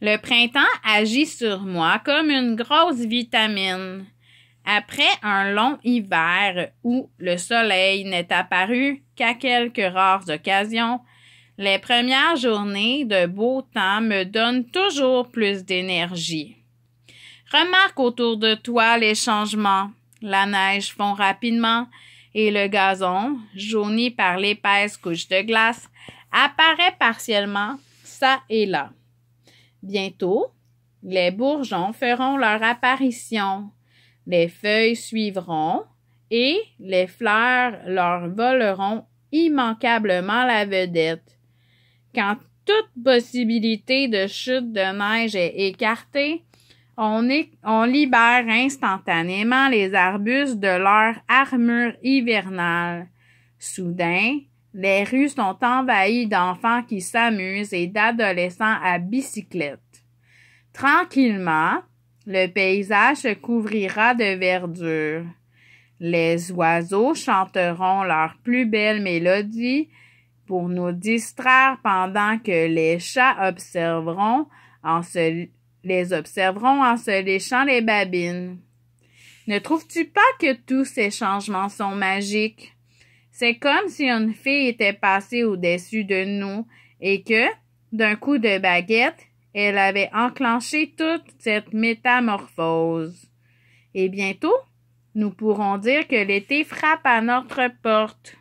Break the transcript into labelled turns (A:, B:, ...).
A: Le printemps agit sur moi comme une grosse vitamine. Après un long hiver où le soleil n'est apparu qu'à quelques rares occasions, les premières journées de beau temps me donnent toujours plus d'énergie. Remarque autour de toi les changements. La neige fond rapidement et le gazon, jauni par l'épaisse couche de glace, apparaît partiellement ça et là. Bientôt, les bourgeons feront leur apparition, les feuilles suivront et les fleurs leur voleront immanquablement la vedette. Quand toute possibilité de chute de neige est écartée, on, on libère instantanément les arbustes de leur armure hivernale. Soudain, les rues sont envahies d'enfants qui s'amusent et d'adolescents à bicyclette. Tranquillement, le paysage se couvrira de verdure. Les oiseaux chanteront leurs plus belles mélodies pour nous distraire pendant que les chats observeront en se, les observeront en se léchant les babines. Ne trouves-tu pas que tous ces changements sont magiques? C'est comme si une fille était passée au-dessus de nous et que, d'un coup de baguette, elle avait enclenché toute cette métamorphose. Et bientôt, nous pourrons dire que l'été frappe à notre porte.